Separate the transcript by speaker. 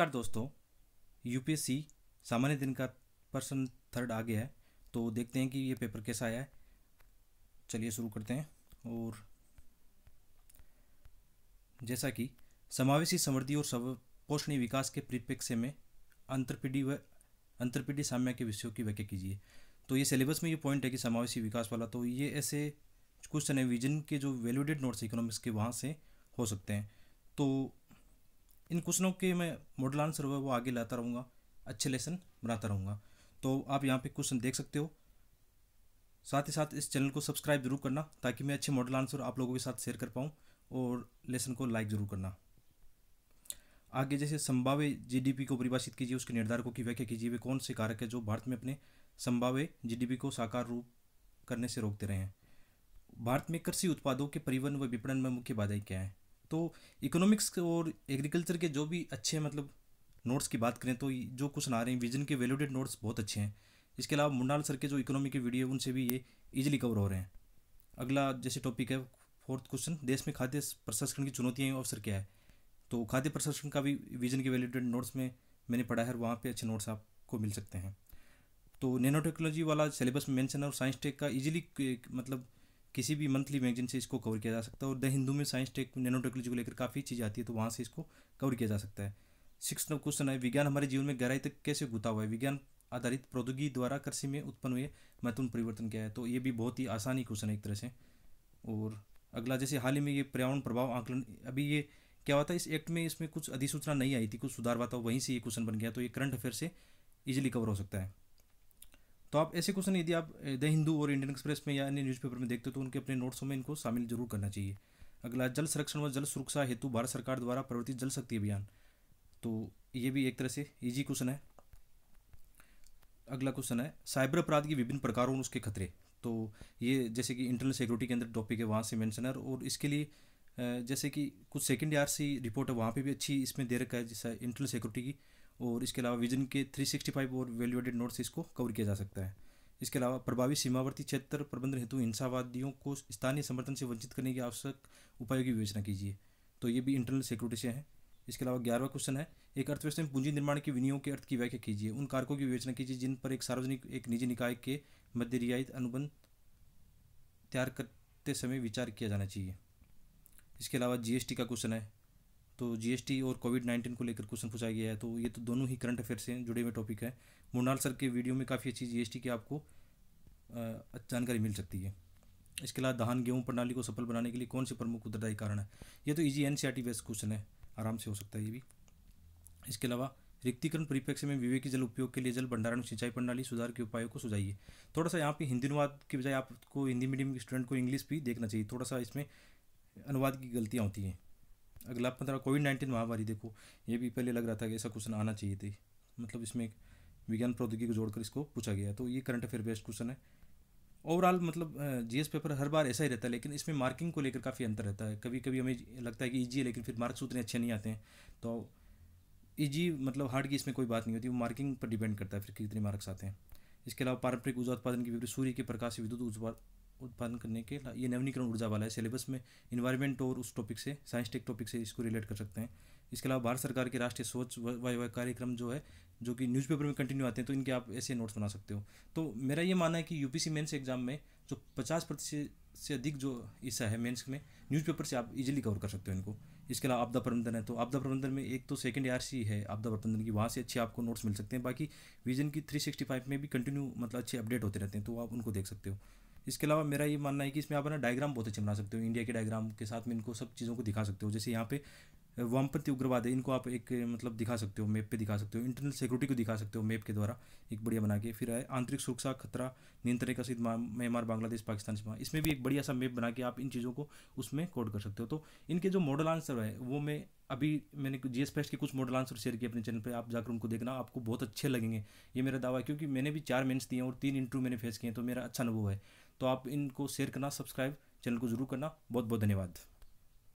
Speaker 1: नमस्कार दोस्तों यूपीएससी सामान्य दिन का पर्सन थर्ड आ गया है तो देखते हैं कि ये पेपर कैसा आया है चलिए शुरू करते हैं और जैसा कि समावेशी समृद्धि और सर्वपोषणीय विकास के परिप्रेक्ष्य में अंतरपीढ़ी व अंतरपीढ़ी साम्य के विषयों की व्याख्या कीजिए तो ये सिलेबस में ये पॉइंट है कि समावेशी विकास वाला तो ये ऐसे क्वेश्चन है विजन के जो वैल्यूडेड नोट्स इकोनॉमिक्स के वहाँ से हो सकते हैं तो इन क्वेश्चनों के मैं मॉडल आंसर हुआ वो आगे लाता रहूँगा अच्छे लेसन बनाता रहूँगा तो आप यहाँ पे क्वेश्चन देख सकते हो साथ ही साथ इस चैनल को सब्सक्राइब जरूर करना ताकि मैं अच्छे मॉडल आंसर आप लोगों के साथ शेयर कर पाऊँ और लेसन को लाइक ज़रूर करना आगे जैसे संभाव्य जीडीपी को परिभाषित कीजिए उसके निर्धारकों की व्याख्या कीजिए वे कौन से कारक है जो भारत में अपने संभाव्य जीडीपी को साकार रूप करने से रोकते रहे हैं भारत में कृषि उत्पादों के परिवहन व विपणन में मुख्य बाधाएं क्या हैं तो इकोनॉमिक्स और एग्रीकल्चर के जो भी अच्छे मतलब नोट्स की बात करें तो जो कुछ ना रहे हैं विजन के वैल्यूडेड नोट्स बहुत अच्छे हैं इसके अलावा मुंडाल सर के जो इकोनॉमी के वीडियो उनसे भी ये इजीली कवर हो रहे हैं अगला जैसे टॉपिक है फोर्थ क्वेश्चन देश में खाद्य प्रशासन की चुनौतियाँ और अवसर क्या है तो खाद्य प्रशासन का भी विजन के वैल्यूडेड नोट्स में मैंने पढ़ा है और वहाँ पर अच्छे नोट्स आपको मिल सकते हैं तो नैनो टेक्नोलॉजी वाला सिलेबस में मेंशन और साइंस टेक का इजीली मतलब किसी भी मंथली मैगजीन से इसको कवर किया जा सकता है और द हिंदू में साइंस टेक नैनो टेक्नोलॉजी को लेकर काफ़ी चीज़ आती है तो वहाँ से इसको कवर किया जा सकता है सिक्स नंबर क्वेश्चन है विज्ञान हमारे जीवन में गहराई तक कैसे गुता हुआ है विज्ञान आधारित प्रौद्योगिकी द्वारा कृषि में उत्पन्न हुए महत्वपूर्ण परिवर्तन क्या है तो ये भी बहुत ही आसानी क्वेश्चन है एक तरह से और अगला जैसे हाल ही में ये पर्यावरण प्रभाव आंकलन अभी ये क्या हुआ था इस एक्ट में इसमें कुछ अधिसूचना नहीं आई थी कुछ सुधार हुआ था वहीं से ये क्वेश्चन बन गया तो ये करंट अफेयर से इजिली कवर हो सकता है तो आप ऐसे क्वेश्चन यदि आप द हिंदू और इंडियन एक्सप्रेस में या अन्य न्यूज़पेपर में देखते हो तो उनके अपने नोट्सों में इनको शामिल जरूर करना चाहिए अगला जल संरक्षण व जल सुरक्षा हेतु भारत सरकार द्वारा प्रवर्तित जल शक्ति अभियान तो ये भी एक तरह से ईजी क्वेश्चन है अगला क्वेश्चन है साइबर अपराध की विभिन्न प्रकारों और उसके खतरे तो ये जैसे कि इंटरनल सिक्योरिटी के अंदर टॉपिक है वहाँ से मैंशन है और इसके लिए जैसे कि कुछ सेकेंड ईयर सी रिपोर्ट है वहाँ पे भी अच्छी इसमें दे रखा है जैसा इंटरनल सिक्योरिटी की और इसके अलावा विजन के 365 और वैल्यूएटेड नोट से इसको कवर किया जा सकता है इसके अलावा प्रभावी सीमावर्ती क्षेत्र प्रबंधन हेतु हिंसावादियों को स्थानीय समर्थन से वंचित करने की आवश्यक उपायों की विवेचना कीजिए तो ये भी इंटरनल सिक्योरिटी से हैं इसके अलावा ग्यारहवा क्वेश्चन है एक अर्थव्यवस्था में पूंजी निर्माण के विनियोग के अर्थ की व्याख्या कीजिए उन कारकों की विवेचना कीजिए जिन पर एक सार्वजनिक एक निजी निकाय के मध्य रियायत अनुबंध तैयार करते समय विचार किया जाना चाहिए इसके अलावा जीएसटी का क्वेश्चन है तो जी और कोविड नाइन्टीन को लेकर क्वेश्चन पूछा गया है तो ये तो दोनों ही करंट अफेयर से जुड़े हुए टॉपिक है मुंडाल सर के वीडियो में काफ़ी अच्छी टी की आपको जानकारी मिल सकती है इसके अलावा धान गेहूँ प्रणाली को सफल बनाने के लिए कौन से प्रमुख उत्तरदायी कारण है ये तो easy N C based question है आराम से हो सकता है ये भी इसके अलावा रिक्तिकरण परिप्रेक्ष्य में विवेकी जल उपयोग के लिए जल भंडारण सिंचाई प्रणाली सुधार के उपायों को सुझाइए थोड़ा सा यहाँ पे हिंदी अनुवाद के बजाय आपको हिंदी मीडियम के स्टूडेंट को इंग्लिश भी देखना चाहिए थोड़ा सा इसमें अनुवाद की गलतियाँ होती हैं अगला पंद्रह मतलब कोविड नाइन्टीन महामारी देखो ये भी पहले लग रहा था कि ऐसा क्वेश्चन आना चाहिए थी मतलब इसमें विज्ञान प्रौद्योगिकी को जोड़कर इसको पूछा गया तो ये करंट अफेयर बेस्ट क्वेश्चन है ओवरऑल मतलब जीएस पेपर हर बार ऐसा ही रहता है लेकिन इसमें मार्किंग को लेकर काफ़ी अंतर रहता है कभी कभी हमें लगता है कि ईजी e है लेकिन फिर मार्क्स उतने अच्छे नहीं आते हैं तो ईजी e मतलब हार्ड की इसमें कोई बात नहीं होती वो मार्किंग पर डिपेंड करता है फिर कितने मार्क्स आते हैं इसके अलावा पारंपरिक ऊर्जा उत्पादन की विपरीत सूर्य के प्रकाश विद्युत उत्पादन करने के ये नवनीकरण ऊर्जा वाला है सिलेबस में इन्वायरमेंट और उस टॉपिक से साइंस टेक टॉपिक से इसको रिलेट कर सकते हैं इसके अलावा भारत सरकार के राष्ट्रीय स्वच्छ वायु कार्यक्रम जो है जो कि न्यूज़पेपर में कंटिन्यू आते हैं तो इनके आप ऐसे नोट्स बना सकते हो तो मेरा ये मानना है कि यू पी एग्जाम में जो पचास प्रतिशत से अधिक जो हिस्सा है मेंस में न्यूज़पेपर से आप इजीली कवर कर सकते हो इनको इसके अलावा आपदा प्रबंधन है तो आपदा प्रबंधन में एक तो सेकंड ईयर सी है आपदा प्रबंधन की वहाँ से अच्छे आपको नोट्स मिल सकते हैं बाकी विजन की 365 में भी कंटिन्यू मतलब अच्छे अपडेट होते रहते हैं तो आप उनको देख सकते हो इसके अलावा मेरा ये मानना है कि इसमें आप ना डायग्राम बहुत अच्छे बना सकते हो इंडिया के डायग्राम के साथ में इनको सब चीज़ों को दिखा सकते हो जैसे यहाँ पे वामपंथी उग्रवाद है इनको आप एक मतलब दिखा सकते हो मैप पे दिखा सकते हो इंटरनल सिक्योरिटी को दिखा सकते हो मैप के द्वारा एक बढ़िया बना के फिर है आंतरिक सुरक्षा खतरा नियंत्रण का सिद्ध म्यांमार बांग्लादेश पाकिस्तान सीमा इसमें भी एक बढ़िया सा मैप बना के आप इन चीज़ों को उसमें कोड कर सकते हो तो इनके जो मॉडल आंसर है वो मैं अभी मैंने जी एस के कुछ मॉडल आंसर शेयर किए अपने चैनल पर आप जाकर उनको देखना आपको बहुत अच्छे लगेंगे ये मेरा दावा है क्योंकि मैंने भी चार मेंस दिए हैं और तीन इंटरव्यू मैंने फेस किए हैं तो मेरा अच्छा अनुभव है तो आप इनको शेयर करना सब्सक्राइब चैनल को ज़रूर करना बहुत बहुत धन्यवाद